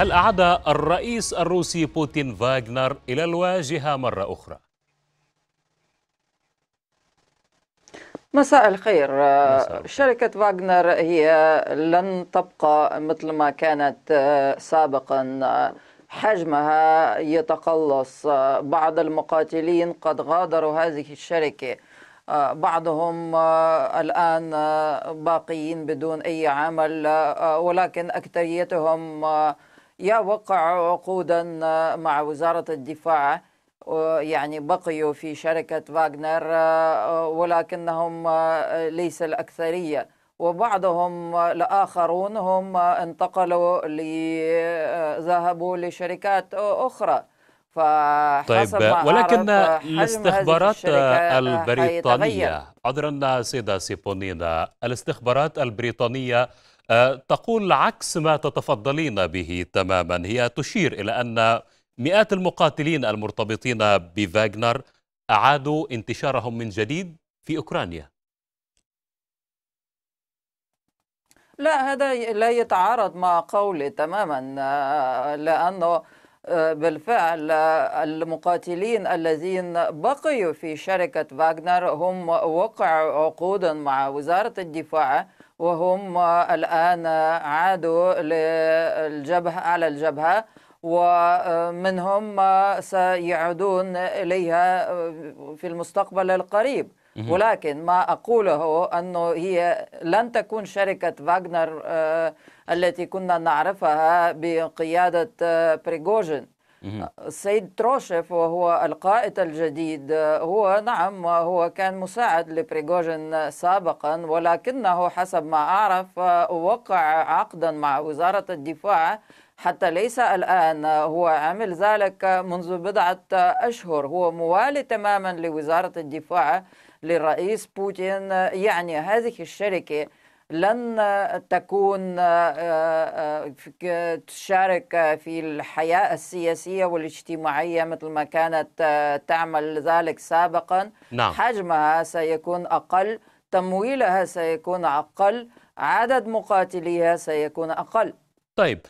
هل أعاد الرئيس الروسي بوتين فاغنر إلى الواجهة مرة أخرى؟ مساء الخير مساء شركة فاغنر هي لن تبقى مثل ما كانت آه، سابقا حجمها يتقلص بعض المقاتلين قد غادروا هذه الشركة آه، بعضهم آه، الآن باقيين بدون أي عمل ولكن أكثريتهم يوقع عقودا مع وزارة الدفاع آه، يعني بقيوا في شركة فاغنر آه، ولكنهم آه، ليس الأكثرية وبعضهم الآخرون هم انتقلوا ذهبوا لشركات أخرى فحسب طيب ولكن الاستخبارات البريطانية عذرا سيدة سيبونينا الاستخبارات البريطانية أه، تقول عكس ما تتفضلين به تماما هي تشير إلى أن مئات المقاتلين المرتبطين بفاغنر أعادوا انتشارهم من جديد في أوكرانيا لا هذا لا يتعارض مع قولي تماما أه، لأنه أه، بالفعل المقاتلين الذين بقيوا في شركة فاغنر هم وقعوا عقودا مع وزارة الدفاع وهم الآن عادوا للجبهة على الجبهة ومنهم سيعودون إليها في المستقبل القريب ولكن ما أقوله أنه هي لن تكون شركة فاغنر آه، التي كنا نعرفها بقيادة آه، بريغوجين السيد تروشيف وهو القائد الجديد هو نعم هو كان مساعد لبريغوجين سابقا ولكنه حسب ما أعرف وقع عقدا مع وزارة الدفاع حتى ليس الآن هو عمل ذلك منذ بضعة أشهر هو موالي تماما لوزارة الدفاع للرئيس بوتين يعني هذه الشركة لن تكون آه، آه، تشارك في الحياة السياسية والاجتماعية مثل ما كانت آه، تعمل ذلك سابقا نعم. حجمها سيكون أقل تمويلها سيكون أقل عدد مقاتليها سيكون أقل طيب